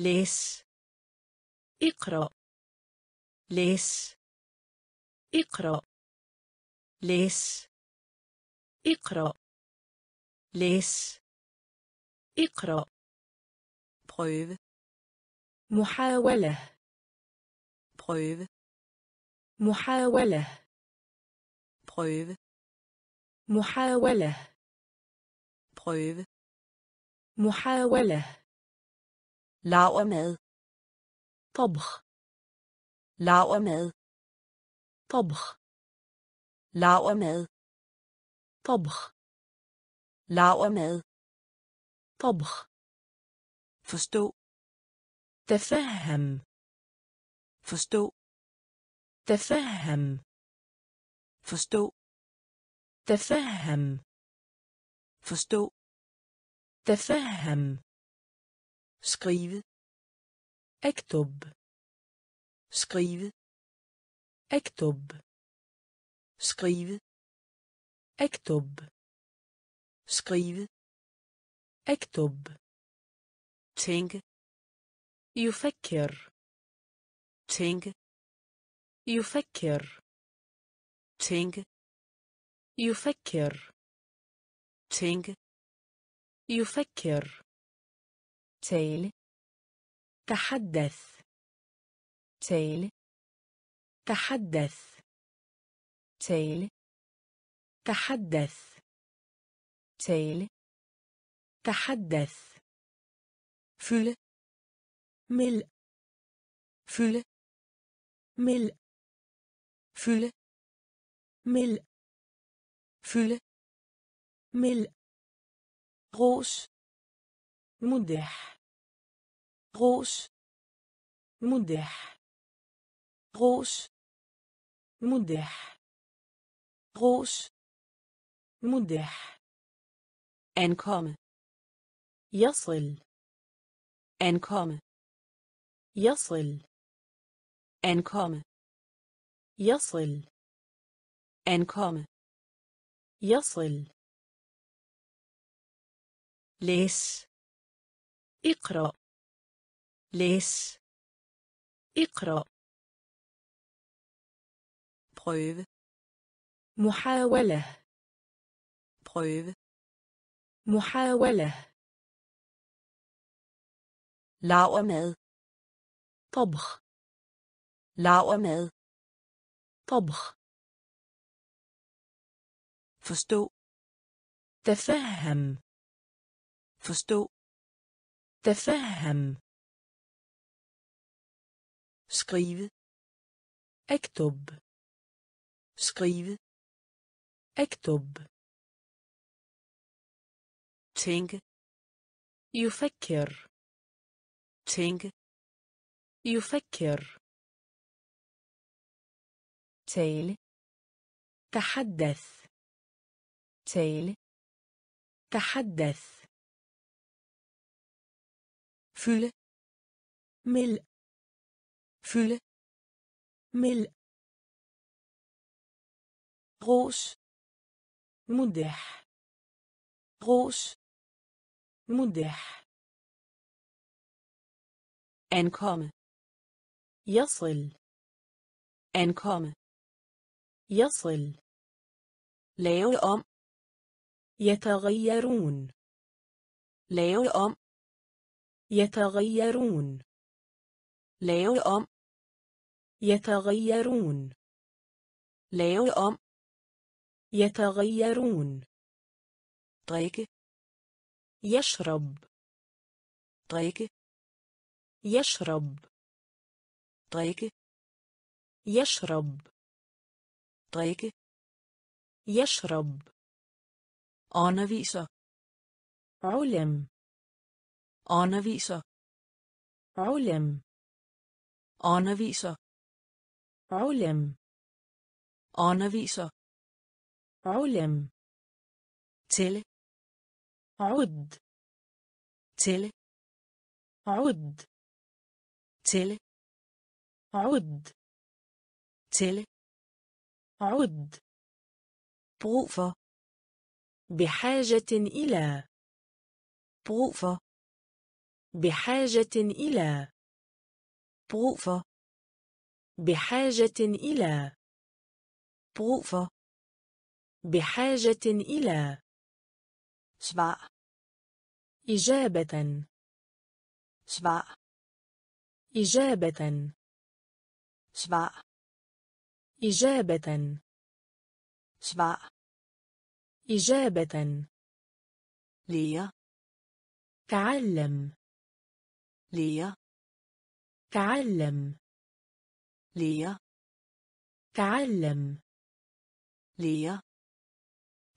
ليس اقرأ ليس اقرأ ليس اقرأ ليس اقرأ بروف محاولة بروف محاولة بروف محاولة بروف محاولة lavermad طبخ lavermad طبخ lavermad طبخ lavermad طبخ forstå تفهم forstå تفهم forstå تفهم forstå تفهم skriv اكتب skriv اكتب skriv اكتب skriv اكتب تينج يفكر تينج يفكر تينج يفكر تينج يفكر تيل تحدث تيل تحدث تيل تحدث تيل تحدث فل مل فل مل فل مل فل مل غوش مدح غوش مدح غوش مدح غوش مدح انكم يصل انكم يصل انكم يصل انكم يصل ليس اقرأ Læs. اقرأ. prøve. محاولة. prøve. محاولة. laver mad. طبخ. laver mad. طبخ. forstå. تفهم. forstå. تفهم. skrive اكتب skrive ektob tænke يفكر تينج يفكر تيل تحدث تيل تحدث فل ملء fylde مل ros mudah ros mudah ankomme يصل ankomme يصل lave om يتغيرون lave om يتغيرون lave om يتغيرون lave om يتغيرون drikke يشرب drikke يشرب drikke يشرب drikke يشرب underviser علم underviser علم underviser علم underviser علم تل عد تل عد تل عد تل عد بروفا بحاجة إلى بروفا بحاجة إلى بروفا بحاجة إلى brug بحاجة إلى سبع إجابة سبع إجابة سبع إجابة سبع إجابة ليا تعلم ليا تعلم لي تعلم لي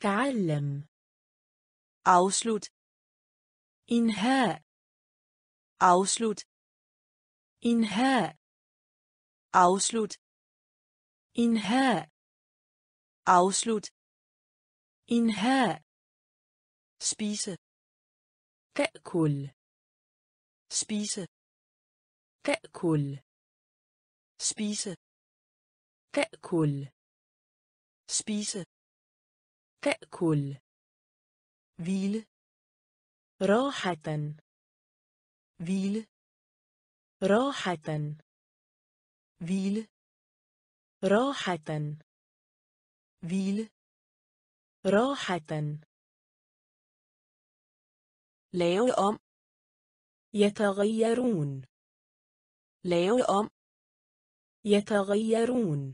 تعلم afslut انهاء afslut انهاء afslut انهاء afslut انهاء spise تأكل spise تأكل spise تأكل spise تأكل hvile راحة hvile راحة hvile راحة hvile راحة lave om يتغيرون lave om يتغيرون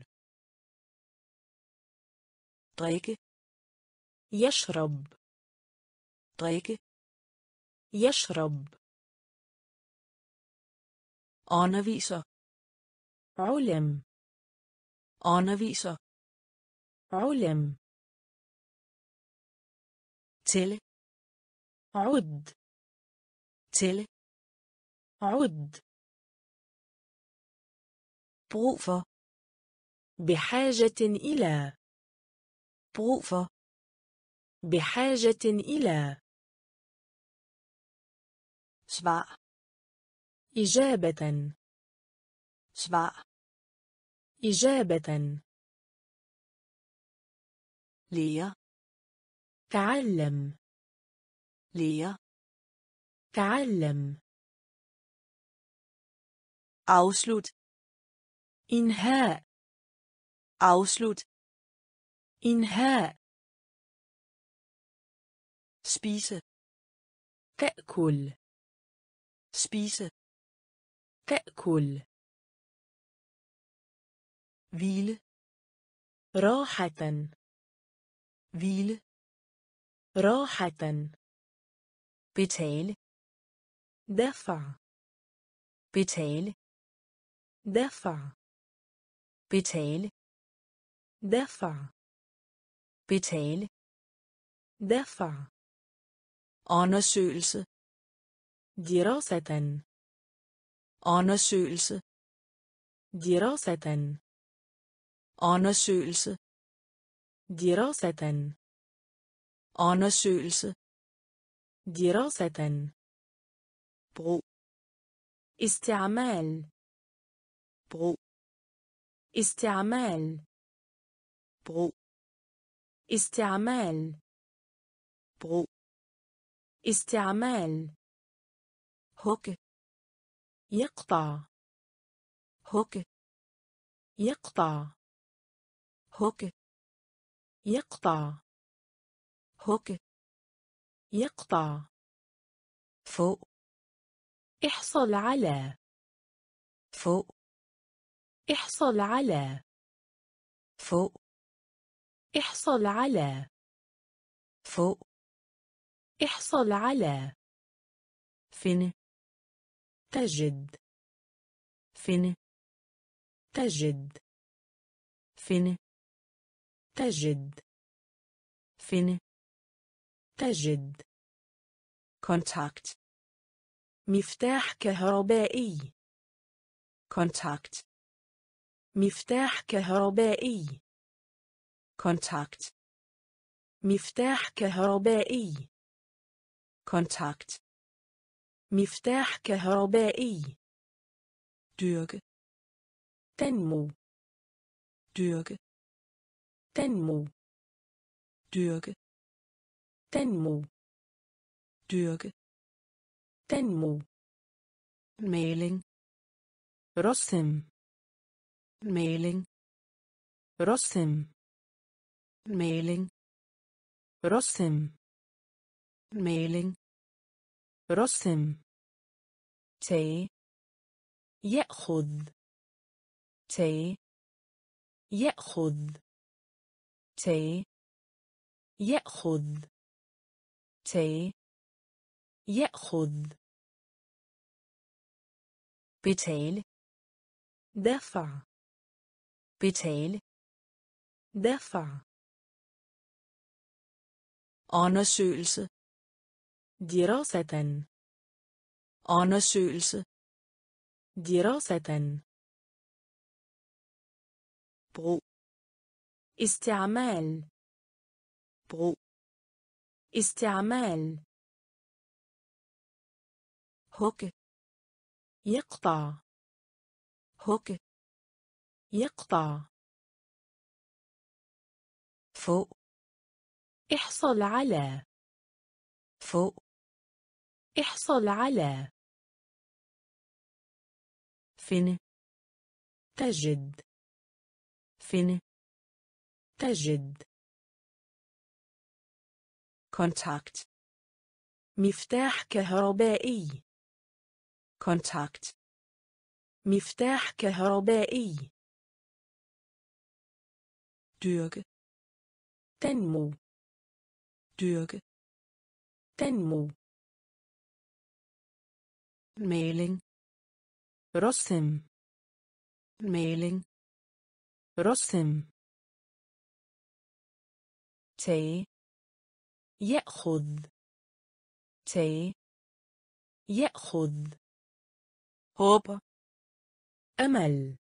طيق يشرب طيق يشرب أنفيسا علم أنفيسا علم تل عد تل عد brug for بحاجة إلى brug for بحاجة إلى svar إجابة svar إجابة ليا تعلم ليا تعلم afslut Inha. Afslut. Inha. Spise. Takul. Spise. Takul. Hvile. Råheten. Hvile. Råheten. Betale. Derfor. Betale. Derfor betale derfor betale derfor undersøgelse dirasatan undersøgelse dirasatan undersøgelse dirasatan undersøgelse dirasatan brug استعمال brug استعمال برو استعمال برو استعمال هوك يقطع هوك يقطع هوك يقطع هوك يقطع فوق احصل على فوق احصل على فوق احصل على فوق احصل على فين تجد فين تجد فين تجد فين تجد كونتاكت مفتاح كهربائي كونتاكت مفتاح كهربائي كونتاكت مفتاح كهربائي كونتاكت مفتاح كهربائي دyrke تنمو dyrke تنمو dyrke تنمو dyrke تنمو ميلين رسم mailing رسم mailing رسم mailing رسم تي يأخذ تي يأخذ تي يأخذ تي يأخذ بتيل دفع بتيل دفع undersøgelse دراسة undersøgelse دراسة brug استعمال brug استعمال هوك يقطع هوك يقطع فوق احصل على فوق احصل على فين تجد فين تجد كونتاكت مفتاح كهربائي كونتاكت مفتاح كهربائي dyrke den mo dyrke den mo maling rosim maling rosim te يأخذ تي يأخذ هوب amal